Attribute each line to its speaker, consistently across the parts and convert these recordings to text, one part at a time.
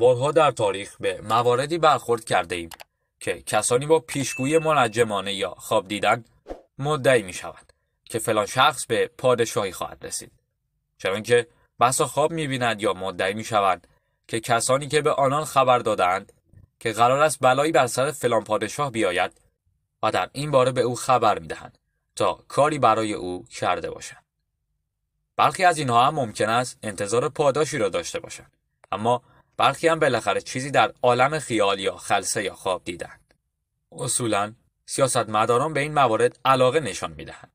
Speaker 1: بارها در تاریخ به مواردی برخورد کرده ایم که کسانی با پیشگویی منجمانه یا خواب دیدن مدعی می شوند که فلان شخص به پادشاهی خواهد رسید چون که بسا خواب می بیند یا مدعی می شوند که کسانی که به آنان خبر دادند که قرار است بلایی بر سر فلان پادشاه بیاید و در این باره به او خبر می دهند تا کاری برای او کرده باشند برخی از اینها هم ممکن است انتظار پاداشی را داشته باشند اما برخی هم بالاخره چیزی در عالم خیال یا خلسه یا خواب دیدند. اصولا سیاستمداران به این موارد علاقه نشان میدهند.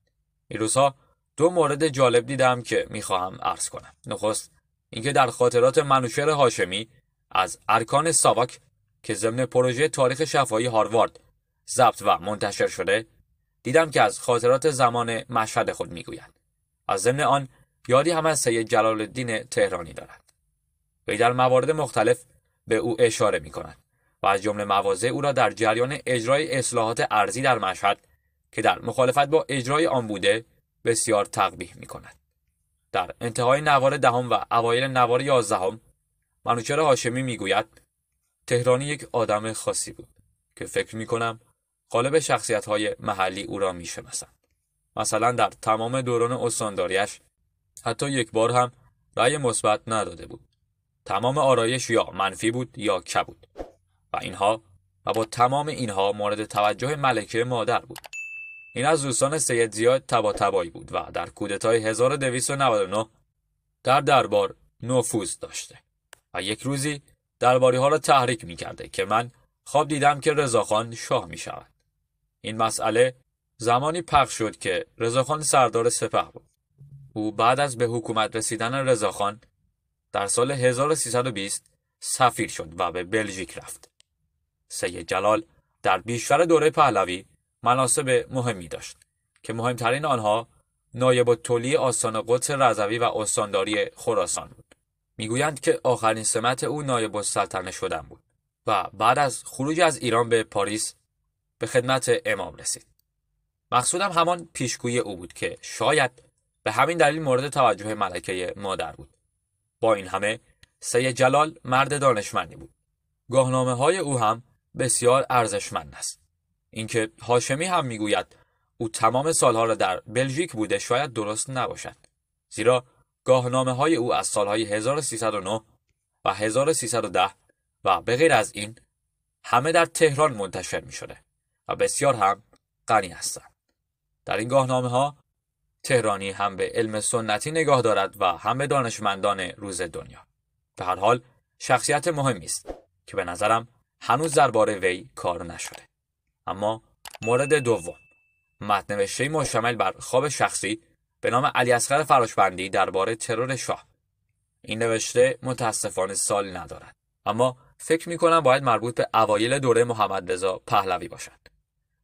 Speaker 1: این روزها دو مورد جالب دیدم که میخواهم عرض کنم. نخست اینکه در خاطرات منوشر هاشمی از ارکان ساواک که ضمن پروژه تاریخ شفایی هاروارد ضبط و منتشر شده دیدم که از خاطرات زمان مشهد خود میگویند از ضمن آن یادی هم از سید جلال الدین تهرانی دارد وی در موارد مختلف به او اشاره می کند و از جمله مواضع او را در جریان اجرای اصلاحات ارزی در مشهد که در مخالفت با اجرای آن بوده بسیار تقبیح می کند. در انتهای نوار دهم و اوایل نوار یازدهم منوچهر هاشمی میگوید تهرانی یک آدم خاصی بود که فکر می کنم قالب شخصیت های محلی او را می شمسن. مثلا در تمام دوران استانداریش حتی یک بار هم رأی مثبت نداده بود تمام آرایش یا منفی بود یا بود و اینها و با تمام اینها مورد توجه ملکه مادر بود این از دوستان سید زیاد تبا تبایی بود و در کودتای 1299 در دربار نفوذ داشته و یک روزی درباری ها را تحریک می کرده که من خواب دیدم که رضاخان شاه می شود. این مسئله زمانی پخش شد که رضاخان سردار سپه بود. او بعد از به حکومت رسیدن رضاخان در سال 1320 سفیر شد و به بلژیک رفت. سید جلال در بیشتر دوره پهلوی مناسب مهمی داشت که مهمترین آنها نایب تولی آسان قدس رضوی و استانداری خراسان بود. میگویند که آخرین سمت او نایب السلطنه شدن بود و بعد از خروج از ایران به پاریس به خدمت امام رسید. مقصودم همان پیشگویی او بود که شاید به همین دلیل مورد توجه ملکه مادر بود با این همه سی جلال مرد دانشمندی بود گاهنامه های او هم بسیار ارزشمند است اینکه هاشمی هم میگوید او تمام سالها را در بلژیک بوده شاید درست نباشد زیرا گاهنامه های او از سالهای 1309 و 1310 و به غیر از این همه در تهران منتشر می شده و بسیار هم غنی هستند در این گاهنامه ها تهرانی هم به علم سنتی نگاه دارد و هم به دانشمندان روز دنیا. به هر حال شخصیت مهمی است که به نظرم هنوز درباره وی کار نشده. اما مورد دوم متن مشتمل بر خواب شخصی به نام علی اصغر فراشبندی درباره ترور شاه این نوشته متاسفانه سال ندارد اما فکر می کنم باید مربوط به اوایل دوره محمد رضا پهلوی باشد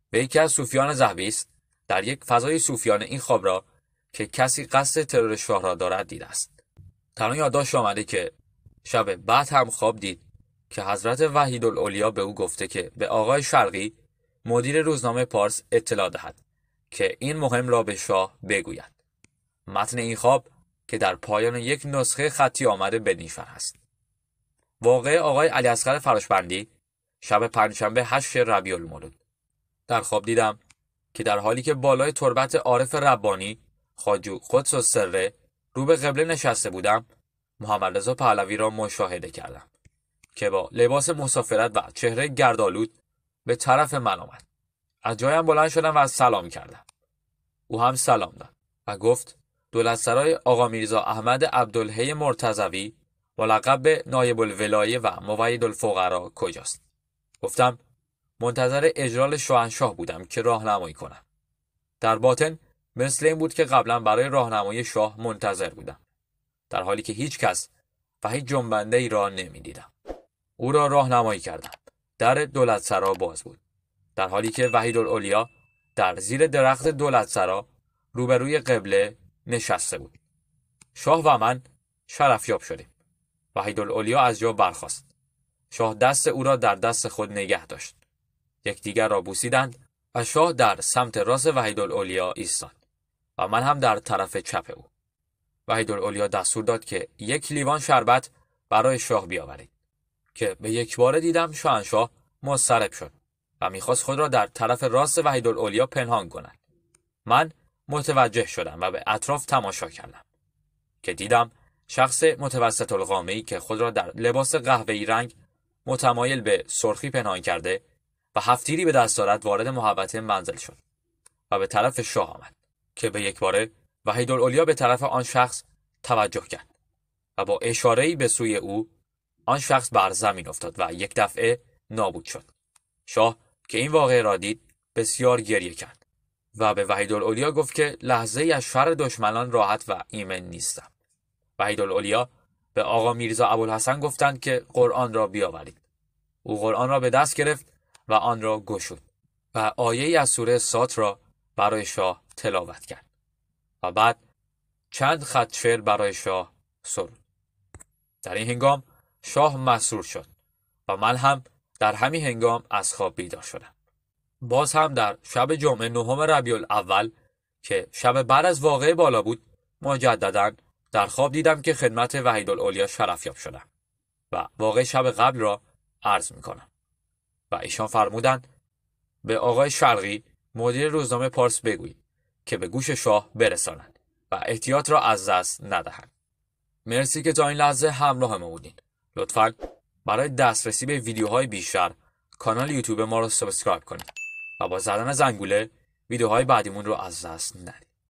Speaker 1: به یکی از صوفیان زهبی است در یک فضای صوفیان این خواب را که کسی قصد ترور شاه را دارد دید است در آن یادداشت آمده که شب بعد هم خواب دید که حضرت وحید الاولیا به او گفته که به آقای شرقی مدیر روزنامه پارس اطلاع دهد که این مهم را به شاه بگوید متن این خواب که در پایان یک نسخه خطی آمده به است واقع آقای علی اصغر فراشبندی شب پنجشنبه 8 ربیع المولود در خواب دیدم که در حالی که بالای تربت عارف ربانی خاجو قدس و سره رو به قبله نشسته بودم محمد رضا پهلوی را مشاهده کردم که با لباس مسافرت و چهره گردالود به طرف من آمد از جایم بلند شدم و سلام کردم او هم سلام داد و گفت دولت سرای آقا میرزا احمد عبدالحی مرتزوی ملقب به نایب الولایه و موید الفقرا کجاست گفتم منتظر اجرال شاهنشاه بودم که راهنمایی کنم در باطن مثل این بود که قبلا برای راهنمایی شاه منتظر بودم در حالی که هیچ کس و هیچ جنبنده ای را نمیدیدم او را راهنمایی کردم در دولت سرا باز بود در حالی که وحید الاولیا در زیر درخت دولت سرا روبروی قبله نشسته بود شاه و من شرفیاب شدیم وحید الاولیا از جا برخاست شاه دست او را در دست خود نگه داشت یکدیگر را بوسیدند و شاه در سمت راست وحید الاولیا ایستاد و من هم در طرف چپ او وحید الاولیا دستور داد که یک لیوان شربت برای شاه بیاورید که به یک بار دیدم شاهنشاه مضطرب شد و میخواست خود را در طرف راست وحید الاولیا پنهان کند من متوجه شدم و به اطراف تماشا کردم که دیدم شخص متوسط القامه که خود را در لباس قهوه‌ای رنگ متمایل به سرخی پنهان کرده و هفتیری به دست دارد وارد محبت منزل شد و به طرف شاه آمد که به یک باره وحیدالاولیا به طرف آن شخص توجه کرد و با اشارهی به سوی او آن شخص بر زمین افتاد و یک دفعه نابود شد. شاه که این واقعه را دید بسیار گریه کرد و به وحیدالاولیا گفت که لحظه از شر دشمنان راحت و ایمن نیستم. وحیدالاولیا به آقا میرزا ابوالحسن گفتند که قرآن را بیاورید. او قرآن را به دست گرفت و آن را گشود و آیه از سوره سات را برای شاه تلاوت کرد و بعد چند خط شعر برای شاه سرود در این هنگام شاه مسرور شد و من هم در همین هنگام از خواب بیدار شدم باز هم در شب جمعه نهم ربیع اول که شب بعد از واقعه بالا بود مجددا در خواب دیدم که خدمت وحید الاولیا شرفیاب شدم و واقع شب قبل را عرض می کنم و ایشان فرمودند به آقای شرقی مدیر روزنامه پارس بگویید که به گوش شاه برسانند و احتیاط را از دست ندهند مرسی که تا این لحظه همراه ما بودین لطفا برای دسترسی به ویدیوهای بیشتر کانال یوتیوب ما را سابسکرایب کنید و با زدن زنگوله ویدیوهای بعدیمون رو از دست ندید